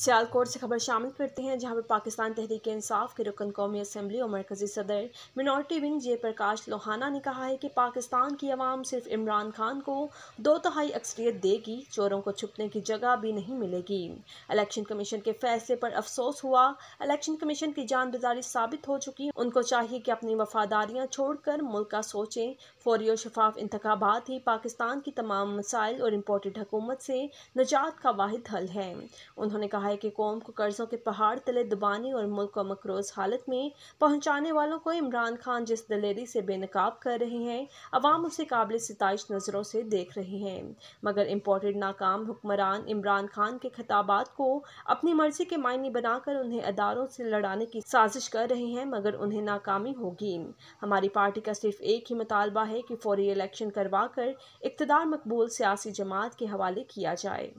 सियालकोट से खबर शामिल करते हैं जहां पर पाकिस्तान तहरीक इंसाफ के रुकन कौमी असम्बली और मरकजी सदर मिनार्टी विंग जय प्रकाश लोहाना ने कहा है कि पाकिस्तान की आवाम सिर्फ इमरान खान को दो तहाई अक्सरियत देगी चोरों को छुपने की जगह भी नहीं मिलेगी इलेक्शन कमीशन के फैसले पर अफसोस हुआ इलेक्शन कमीशन की जानबजारी साबित हो चुकी उनको चाहिए कि अपनी वफादारियाँ छोड़कर मुल्क का सोचें फौरी और शफाफ इंतबात ही पाकिस्तान की तमाम मसाइल और इम्पोर्टेड हकूमत से निजात का वाद हल है उन्होंने कहा है कि कौम को कर्जों के पहाड़ तले दबाने और मुल्क को मकरोज हालत में पहुंचाने वालों को इमरान खान जिस दलेरी से बेनकाब कर रहे हैं अवाम उसे काबिल सतश नज़रों से देख रहे हैं मगर इम्पोर्टेड नाकाम हुक्मरान इमरान खान के खिताबात को अपनी मर्जी के मायने बनाकर उन्हें अदारों से लड़ाने की साजिश कर रहे हैं मगर उन्हें नाकामी होगी हमारी पार्टी का सिर्फ एक ही मुतालबा है कि फौरी इलेक्शन करवा कर इकतदार मकबूल सियासी जमात के हवाले किया जाए